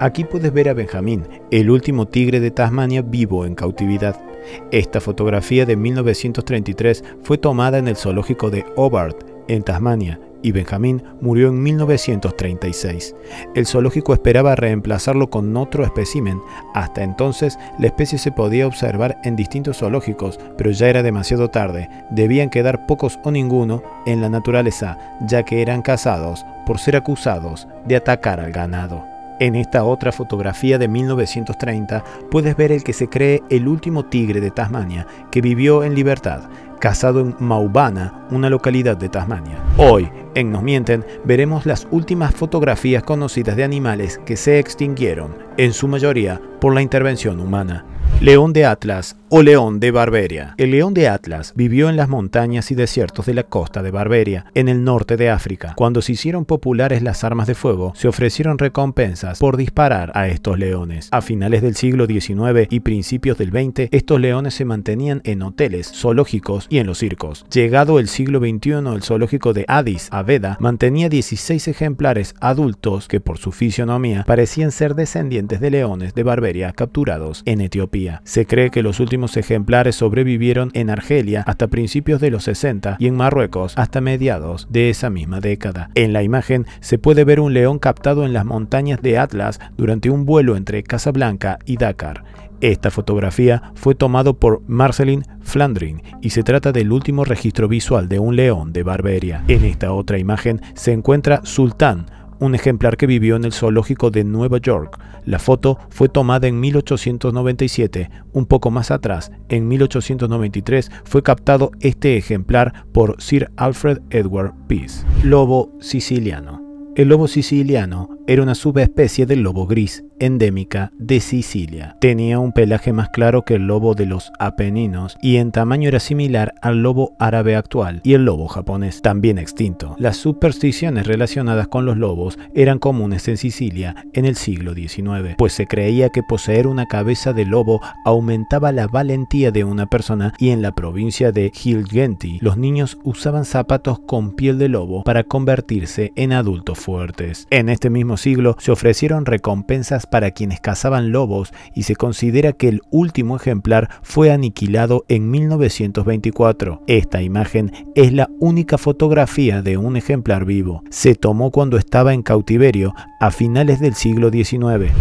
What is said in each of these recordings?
Aquí puedes ver a Benjamín, el último tigre de Tasmania vivo en cautividad. Esta fotografía de 1933 fue tomada en el zoológico de Hobart, en Tasmania, y Benjamín murió en 1936. El zoológico esperaba reemplazarlo con otro espécimen. Hasta entonces la especie se podía observar en distintos zoológicos, pero ya era demasiado tarde. Debían quedar pocos o ninguno en la naturaleza, ya que eran cazados por ser acusados de atacar al ganado. En esta otra fotografía de 1930 puedes ver el que se cree el último tigre de Tasmania, que vivió en libertad, cazado en Maubana, una localidad de Tasmania. Hoy, en Nos Mienten, veremos las últimas fotografías conocidas de animales que se extinguieron, en su mayoría por la intervención humana. León de Atlas o León de Barberia. El león de Atlas vivió en las montañas y desiertos de la costa de Barberia, en el norte de África. Cuando se hicieron populares las armas de fuego, se ofrecieron recompensas por disparar a estos leones. A finales del siglo XIX y principios del XX, estos leones se mantenían en hoteles, zoológicos y en los circos. Llegado el siglo XXI, el zoológico de Addis Abeba mantenía 16 ejemplares adultos que por su fisionomía parecían ser descendientes de leones de Barberia capturados en Etiopía. Se cree que los últimos ejemplares sobrevivieron en Argelia hasta principios de los 60 y en Marruecos hasta mediados de esa misma década. En la imagen se puede ver un león captado en las montañas de Atlas durante un vuelo entre Casablanca y Dakar. Esta fotografía fue tomada por Marceline Flandrin y se trata del último registro visual de un león de Barberia. En esta otra imagen se encuentra Sultán, un ejemplar que vivió en el zoológico de Nueva York. La foto fue tomada en 1897. Un poco más atrás, en 1893, fue captado este ejemplar por Sir Alfred Edward Pease. Lobo siciliano. El lobo siciliano era una subespecie del lobo gris endémica de Sicilia. Tenía un pelaje más claro que el lobo de los Apeninos y en tamaño era similar al lobo árabe actual y el lobo japonés, también extinto. Las supersticiones relacionadas con los lobos eran comunes en Sicilia en el siglo XIX, pues se creía que poseer una cabeza de lobo aumentaba la valentía de una persona y en la provincia de Gilgenti los niños usaban zapatos con piel de lobo para convertirse en adultos fuertes. En este mismo siglo se ofrecieron recompensas para quienes cazaban lobos y se considera que el último ejemplar fue aniquilado en 1924. Esta imagen es la única fotografía de un ejemplar vivo. Se tomó cuando estaba en cautiverio a finales del siglo XIX.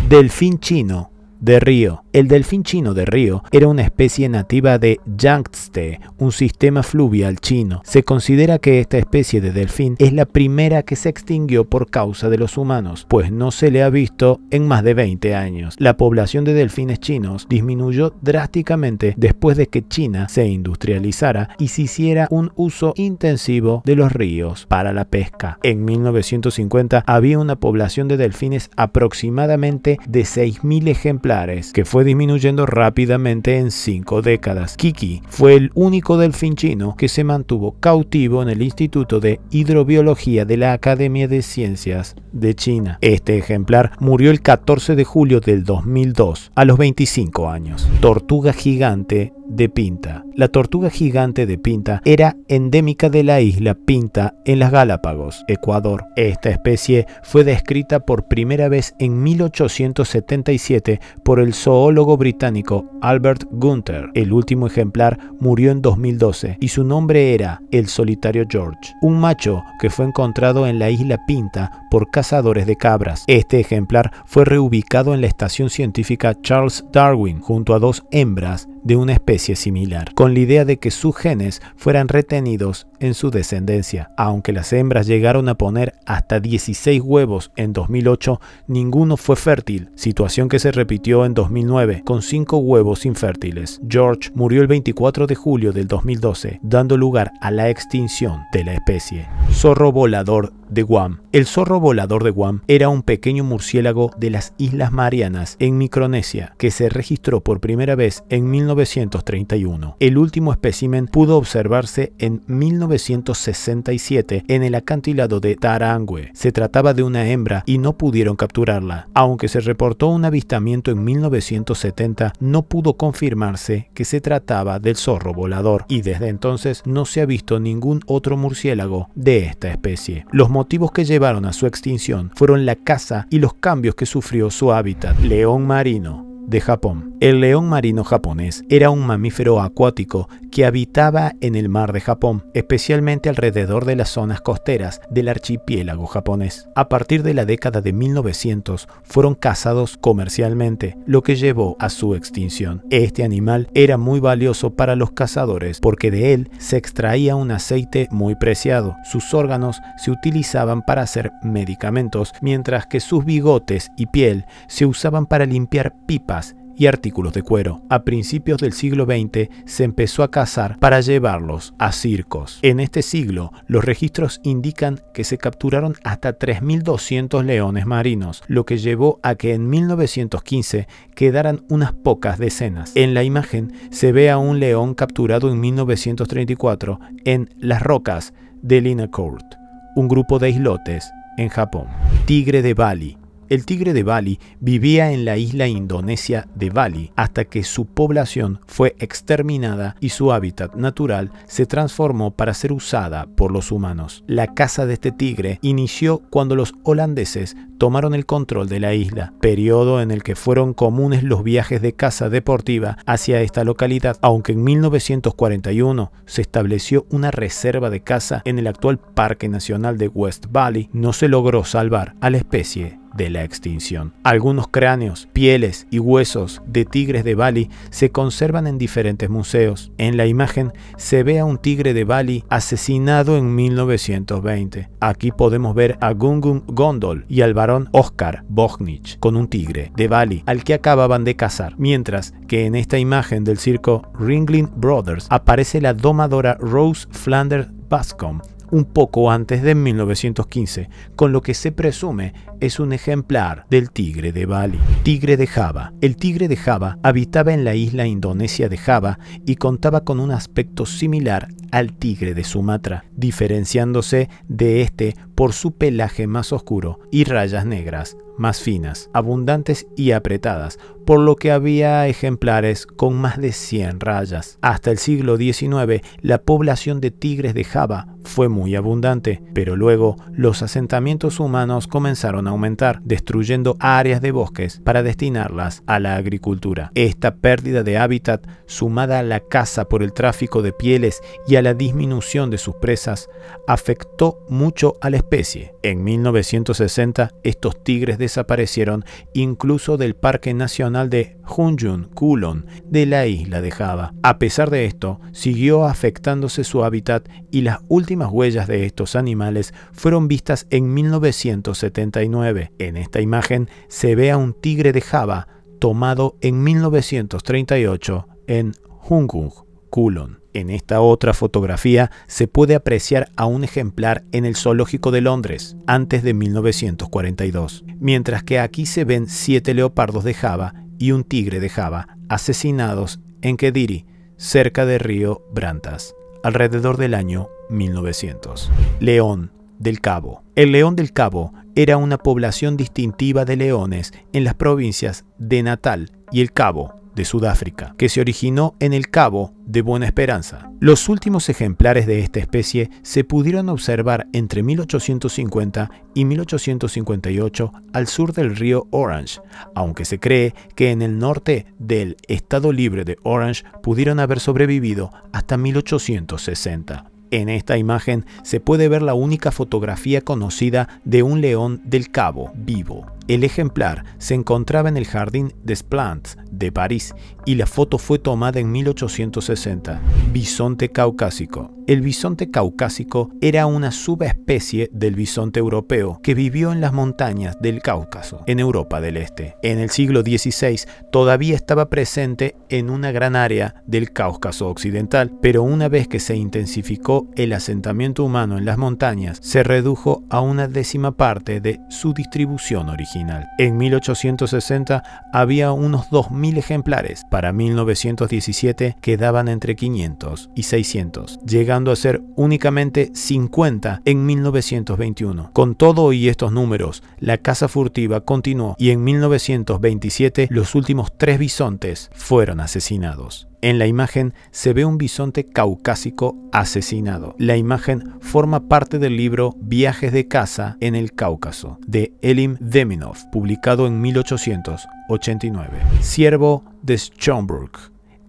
Delfín chino de río. El delfín chino de río era una especie nativa de Yangtze, un sistema fluvial chino. Se considera que esta especie de delfín es la primera que se extinguió por causa de los humanos, pues no se le ha visto en más de 20 años. La población de delfines chinos disminuyó drásticamente después de que China se industrializara y se hiciera un uso intensivo de los ríos para la pesca. En 1950 había una población de delfines aproximadamente de 6.000 ejemplos que fue disminuyendo rápidamente en cinco décadas. Kiki fue el único delfín chino que se mantuvo cautivo en el Instituto de Hidrobiología de la Academia de Ciencias de China. Este ejemplar murió el 14 de julio del 2002, a los 25 años. Tortuga gigante de Pinta. La tortuga gigante de Pinta era endémica de la isla Pinta en las Galápagos, Ecuador. Esta especie fue descrita por primera vez en 1877 por el zoólogo británico Albert Gunther. El último ejemplar murió en 2012 y su nombre era el solitario George, un macho que fue encontrado en la isla Pinta por cazadores de cabras. Este ejemplar fue reubicado en la estación científica Charles Darwin junto a dos hembras de una especie similar, con la idea de que sus genes fueran retenidos en su descendencia. Aunque las hembras llegaron a poner hasta 16 huevos en 2008, ninguno fue fértil, situación que se repitió en 2009 con 5 huevos infértiles. George murió el 24 de julio del 2012, dando lugar a la extinción de la especie. Zorro volador de Guam. El zorro volador de Guam era un pequeño murciélago de las Islas Marianas en Micronesia que se registró por primera vez en 1931. El último espécimen pudo observarse en 1931 1967 en el acantilado de Tarangue. Se trataba de una hembra y no pudieron capturarla. Aunque se reportó un avistamiento en 1970, no pudo confirmarse que se trataba del zorro volador y desde entonces no se ha visto ningún otro murciélago de esta especie. Los motivos que llevaron a su extinción fueron la caza y los cambios que sufrió su hábitat. León marino, de Japón. El león marino japonés era un mamífero acuático que habitaba en el mar de Japón, especialmente alrededor de las zonas costeras del archipiélago japonés. A partir de la década de 1900 fueron cazados comercialmente, lo que llevó a su extinción. Este animal era muy valioso para los cazadores porque de él se extraía un aceite muy preciado. Sus órganos se utilizaban para hacer medicamentos, mientras que sus bigotes y piel se usaban para limpiar pipas y artículos de cuero. A principios del siglo XX se empezó a cazar para llevarlos a circos. En este siglo, los registros indican que se capturaron hasta 3.200 leones marinos, lo que llevó a que en 1915 quedaran unas pocas decenas. En la imagen se ve a un león capturado en 1934 en Las Rocas de Linacourt, un grupo de islotes en Japón. Tigre de Bali el tigre de Bali vivía en la isla indonesia de Bali hasta que su población fue exterminada y su hábitat natural se transformó para ser usada por los humanos. La caza de este tigre inició cuando los holandeses tomaron el control de la isla, periodo en el que fueron comunes los viajes de caza deportiva hacia esta localidad, aunque en 1941 se estableció una reserva de caza en el actual Parque Nacional de West Bali, no se logró salvar a la especie de la extinción. Algunos cráneos, pieles y huesos de tigres de Bali se conservan en diferentes museos. En la imagen se ve a un tigre de Bali asesinado en 1920. Aquí podemos ver a Gungun Gondol y al varón Oscar Bognich con un tigre de Bali al que acababan de cazar, mientras que en esta imagen del circo Ringling Brothers aparece la domadora Rose Flanders Bascom un poco antes de 1915, con lo que se presume es un ejemplar del tigre de Bali. Tigre de Java. El tigre de Java habitaba en la isla indonesia de Java y contaba con un aspecto similar al tigre de Sumatra, diferenciándose de este por su pelaje más oscuro y rayas negras más finas, abundantes y apretadas, por lo que había ejemplares con más de 100 rayas. Hasta el siglo XIX, la población de tigres de Java fue muy abundante, pero luego los asentamientos humanos comenzaron a aumentar, destruyendo áreas de bosques para destinarlas a la agricultura. Esta pérdida de hábitat, sumada a la caza por el tráfico de pieles y a la disminución de sus presas, afectó mucho a la especie. En 1960, estos tigres de desaparecieron incluso del Parque Nacional de Hunjun, Kulon, de la isla de Java. A pesar de esto, siguió afectándose su hábitat y las últimas huellas de estos animales fueron vistas en 1979. En esta imagen se ve a un tigre de Java tomado en 1938 en Hungung. Coulon. En esta otra fotografía se puede apreciar a un ejemplar en el Zoológico de Londres, antes de 1942, mientras que aquí se ven siete leopardos de Java y un tigre de Java asesinados en Kediri, cerca del río Brantas, alrededor del año 1900. León del Cabo. El León del Cabo era una población distintiva de leones en las provincias de Natal y El Cabo, de Sudáfrica, que se originó en el Cabo de Buena Esperanza. Los últimos ejemplares de esta especie se pudieron observar entre 1850 y 1858 al sur del río Orange, aunque se cree que en el norte del Estado Libre de Orange pudieron haber sobrevivido hasta 1860. En esta imagen se puede ver la única fotografía conocida de un león del Cabo vivo. El ejemplar se encontraba en el Jardín des Plantes de París y la foto fue tomada en 1860. Bisonte caucásico. El bisonte caucásico era una subespecie del bisonte europeo que vivió en las montañas del Cáucaso, en Europa del Este. En el siglo XVI todavía estaba presente en una gran área del Cáucaso occidental, pero una vez que se intensificó el asentamiento humano en las montañas, se redujo a una décima parte de su distribución original. En 1860 había unos 2.000 ejemplares, para 1917 quedaban entre 500 y 600, llegando a ser únicamente 50 en 1921. Con todo y estos números, la caza furtiva continuó y en 1927 los últimos tres bisontes fueron asesinados. En la imagen se ve un bisonte caucásico asesinado. La imagen forma parte del libro Viajes de caza en el Cáucaso de Elim Deminov, publicado en 1889. Siervo de Schomburg.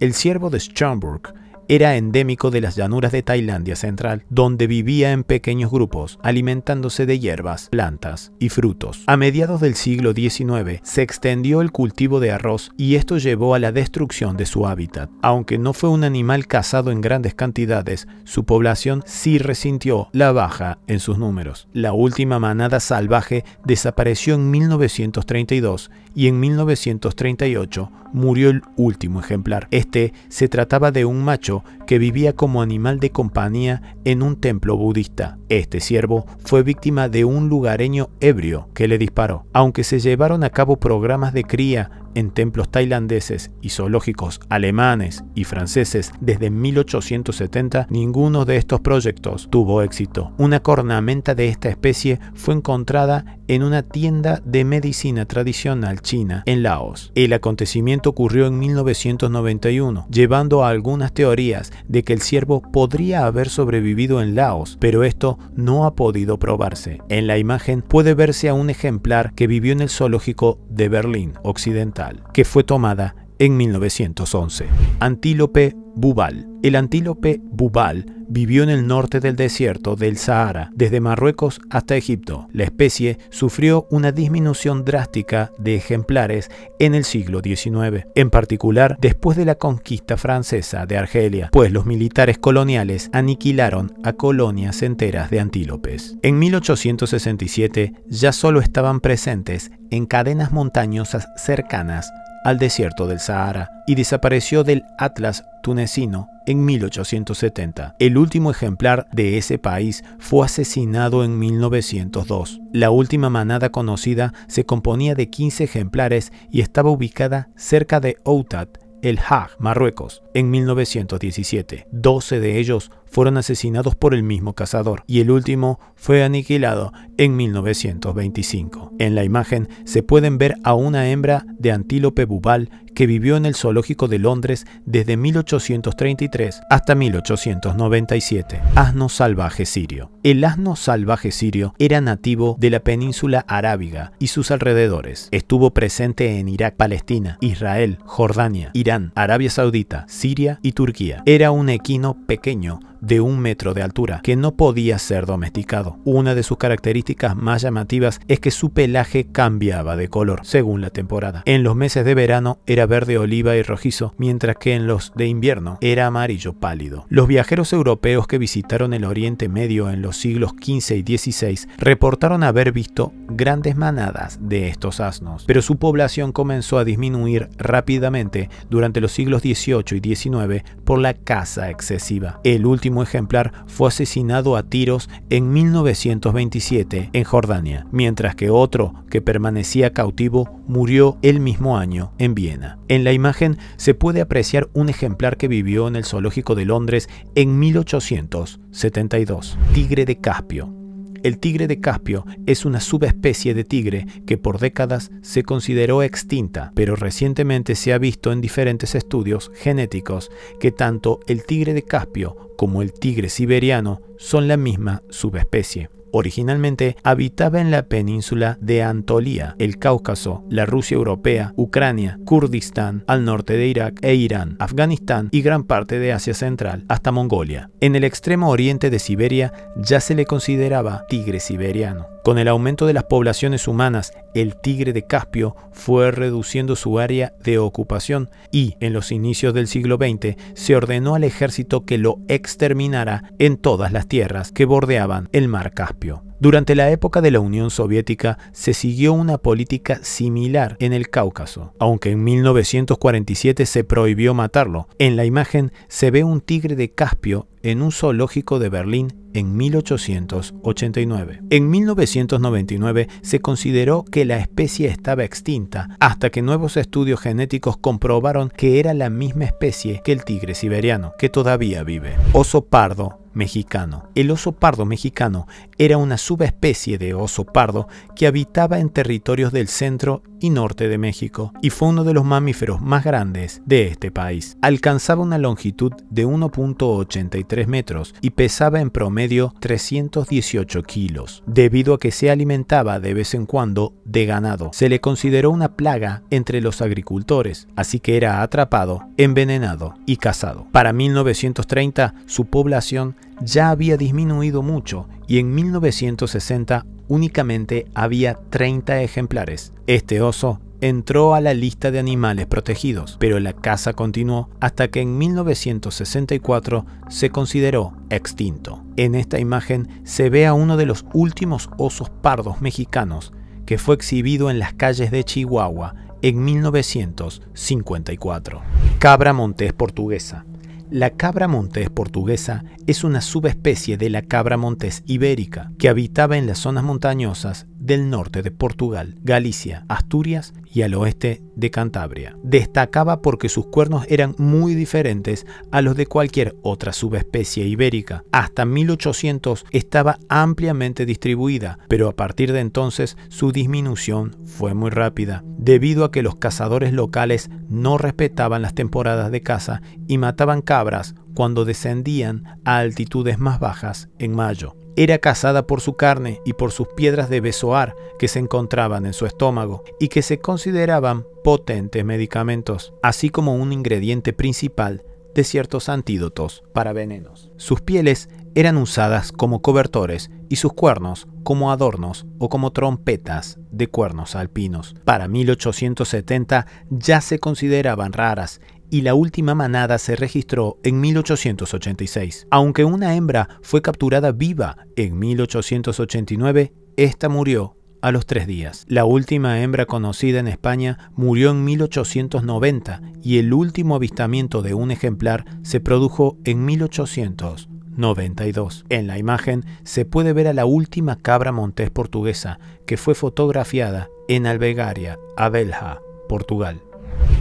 El siervo de Schomburg era endémico de las llanuras de Tailandia central, donde vivía en pequeños grupos, alimentándose de hierbas, plantas y frutos. A mediados del siglo XIX se extendió el cultivo de arroz y esto llevó a la destrucción de su hábitat. Aunque no fue un animal cazado en grandes cantidades, su población sí resintió la baja en sus números. La última manada salvaje desapareció en 1932 y en 1938 murió el último ejemplar. Este se trataba de un macho que vivía como animal de compañía en un templo budista. Este siervo fue víctima de un lugareño ebrio que le disparó. Aunque se llevaron a cabo programas de cría en templos tailandeses y zoológicos alemanes y franceses desde 1870, ninguno de estos proyectos tuvo éxito. Una cornamenta de esta especie fue encontrada en una tienda de medicina tradicional china en Laos. El acontecimiento ocurrió en 1991, llevando a algunas teorías de que el ciervo podría haber sobrevivido en Laos, pero esto no ha podido probarse. En la imagen puede verse a un ejemplar que vivió en el zoológico de Berlín Occidental, que fue tomada en 1911. Antílope bubal. El antílope bubal vivió en el norte del desierto del Sahara, desde Marruecos hasta Egipto. La especie sufrió una disminución drástica de ejemplares en el siglo XIX, en particular después de la conquista francesa de Argelia, pues los militares coloniales aniquilaron a colonias enteras de antílopes. En 1867 ya solo estaban presentes en cadenas montañosas cercanas al desierto del Sahara y desapareció del Atlas tunecino en 1870. El último ejemplar de ese país fue asesinado en 1902. La última manada conocida se componía de 15 ejemplares y estaba ubicada cerca de Outat, El Haj, Marruecos, en 1917. 12 de ellos fueron asesinados por el mismo cazador y el último fue aniquilado en 1925. En la imagen se pueden ver a una hembra de antílope bubal que vivió en el zoológico de Londres desde 1833 hasta 1897. Asno salvaje sirio. El asno salvaje sirio era nativo de la península arábiga y sus alrededores. Estuvo presente en Irak, Palestina, Israel, Jordania, Irán, Arabia Saudita, Siria y Turquía. Era un equino pequeño de un metro de altura, que no podía ser domesticado. Una de sus características más llamativas es que su pelaje cambiaba de color según la temporada. En los meses de verano era verde oliva y rojizo, mientras que en los de invierno era amarillo pálido. Los viajeros europeos que visitaron el Oriente Medio en los siglos XV y XVI reportaron haber visto grandes manadas de estos asnos, pero su población comenzó a disminuir rápidamente durante los siglos XVIII y XIX por la caza excesiva. El último ejemplar fue asesinado a tiros en 1927 en Jordania, mientras que otro que permanecía cautivo murió el mismo año en Viena. En la imagen se puede apreciar un ejemplar que vivió en el Zoológico de Londres en 1872, Tigre de Caspio, el tigre de Caspio es una subespecie de tigre que por décadas se consideró extinta, pero recientemente se ha visto en diferentes estudios genéticos que tanto el tigre de Caspio como el tigre siberiano son la misma subespecie. Originalmente habitaba en la península de Antolía, el Cáucaso, la Rusia europea, Ucrania, Kurdistán, al norte de Irak e Irán, Afganistán y gran parte de Asia Central, hasta Mongolia. En el extremo oriente de Siberia ya se le consideraba tigre siberiano. Con el aumento de las poblaciones humanas, el tigre de Caspio fue reduciendo su área de ocupación y, en los inicios del siglo XX, se ordenó al ejército que lo exterminara en todas las tierras que bordeaban el mar Caspio. Durante la época de la Unión Soviética se siguió una política similar en el Cáucaso, aunque en 1947 se prohibió matarlo. En la imagen se ve un tigre de Caspio en un zoológico de Berlín en 1889. En 1999 se consideró que la especie estaba extinta hasta que nuevos estudios genéticos comprobaron que era la misma especie que el tigre siberiano, que todavía vive. Oso pardo mexicano. El oso pardo mexicano era una subespecie de oso pardo que habitaba en territorios del centro y norte de México, y fue uno de los mamíferos más grandes de este país. Alcanzaba una longitud de 1.83 metros y pesaba en promedio 318 kilos, debido a que se alimentaba de vez en cuando de ganado. Se le consideró una plaga entre los agricultores, así que era atrapado, envenenado y cazado. Para 1930, su población ya había disminuido mucho y en 1960 únicamente había 30 ejemplares. Este oso entró a la lista de animales protegidos, pero la caza continuó hasta que en 1964 se consideró extinto. En esta imagen se ve a uno de los últimos osos pardos mexicanos que fue exhibido en las calles de Chihuahua en 1954. Cabra montés portuguesa. La cabra montés portuguesa es una subespecie de la cabra montés ibérica que habitaba en las zonas montañosas del norte de Portugal, Galicia, Asturias y al oeste de Cantabria. Destacaba porque sus cuernos eran muy diferentes a los de cualquier otra subespecie ibérica. Hasta 1800 estaba ampliamente distribuida, pero a partir de entonces su disminución fue muy rápida, debido a que los cazadores locales no respetaban las temporadas de caza y mataban cabras cuando descendían a altitudes más bajas en mayo era cazada por su carne y por sus piedras de besoar que se encontraban en su estómago y que se consideraban potentes medicamentos, así como un ingrediente principal de ciertos antídotos para venenos. Sus pieles eran usadas como cobertores y sus cuernos como adornos o como trompetas de cuernos alpinos. Para 1870 ya se consideraban raras y la última manada se registró en 1886. Aunque una hembra fue capturada viva en 1889, esta murió a los tres días. La última hembra conocida en España murió en 1890 y el último avistamiento de un ejemplar se produjo en 1892. En la imagen se puede ver a la última cabra montés portuguesa que fue fotografiada en Albegaria, Abelha, Portugal.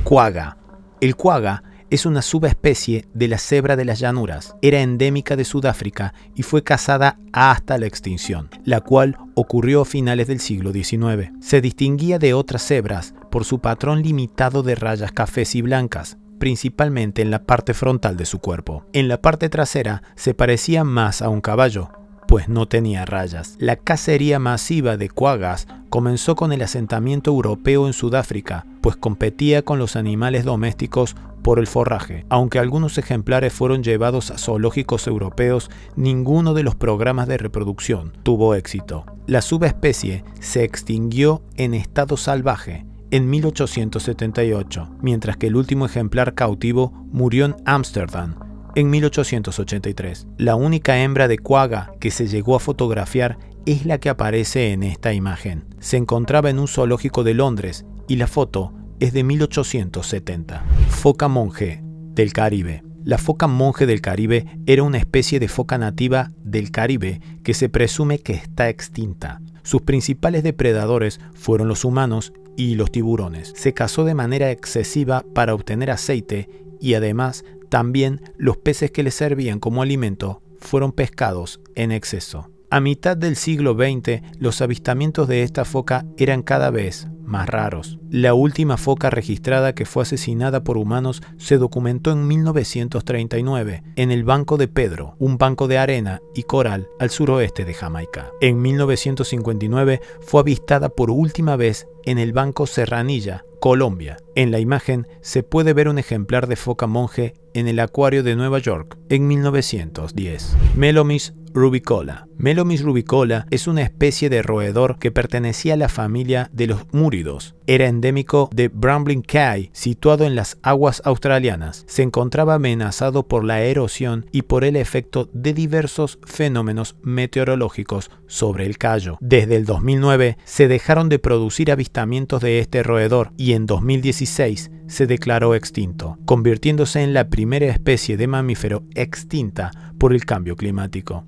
Cuaga el cuaga es una subespecie de la cebra de las llanuras. Era endémica de Sudáfrica y fue cazada hasta la extinción, la cual ocurrió a finales del siglo XIX. Se distinguía de otras cebras por su patrón limitado de rayas cafés y blancas, principalmente en la parte frontal de su cuerpo. En la parte trasera se parecía más a un caballo, pues no tenía rayas. La cacería masiva de cuagas comenzó con el asentamiento europeo en Sudáfrica, pues competía con los animales domésticos por el forraje. Aunque algunos ejemplares fueron llevados a zoológicos europeos, ninguno de los programas de reproducción tuvo éxito. La subespecie se extinguió en estado salvaje en 1878, mientras que el último ejemplar cautivo murió en Ámsterdam en 1883. La única hembra de cuaga que se llegó a fotografiar es la que aparece en esta imagen. Se encontraba en un zoológico de Londres y la foto es de 1870. Foca monje del Caribe. La foca monje del Caribe era una especie de foca nativa del Caribe que se presume que está extinta. Sus principales depredadores fueron los humanos y los tiburones. Se cazó de manera excesiva para obtener aceite y además también los peces que le servían como alimento fueron pescados en exceso. A mitad del siglo XX, los avistamientos de esta foca eran cada vez más raros. La última foca registrada que fue asesinada por humanos se documentó en 1939 en el Banco de Pedro, un banco de arena y coral al suroeste de Jamaica. En 1959 fue avistada por última vez en el Banco Serranilla, Colombia. En la imagen se puede ver un ejemplar de foca monje en el acuario de Nueva York en 1910. Melomis rubicola. Melomis rubicola es una especie de roedor que pertenecía a la familia de los múridos. Era endémico de Brambling Cay, situado en las aguas australianas. Se encontraba amenazado por la erosión y por el efecto de diversos fenómenos meteorológicos sobre el callo. Desde el 2009 se dejaron de producir avistamientos de este roedor y en 2016 se declaró extinto, convirtiéndose en la primera especie de mamífero extinta por el cambio climático.